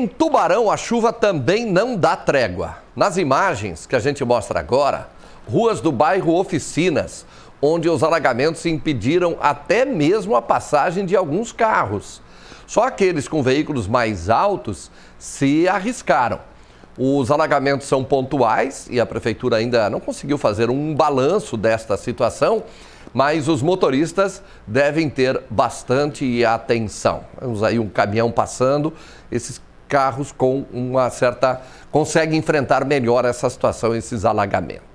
Em Tubarão, a chuva também não dá trégua. Nas imagens que a gente mostra agora, ruas do bairro Oficinas, onde os alagamentos impediram até mesmo a passagem de alguns carros. Só aqueles com veículos mais altos se arriscaram. Os alagamentos são pontuais e a prefeitura ainda não conseguiu fazer um balanço desta situação, mas os motoristas devem ter bastante atenção. Vemos aí um caminhão passando, esses carros com uma certa. consegue enfrentar melhor essa situação, esses alagamentos.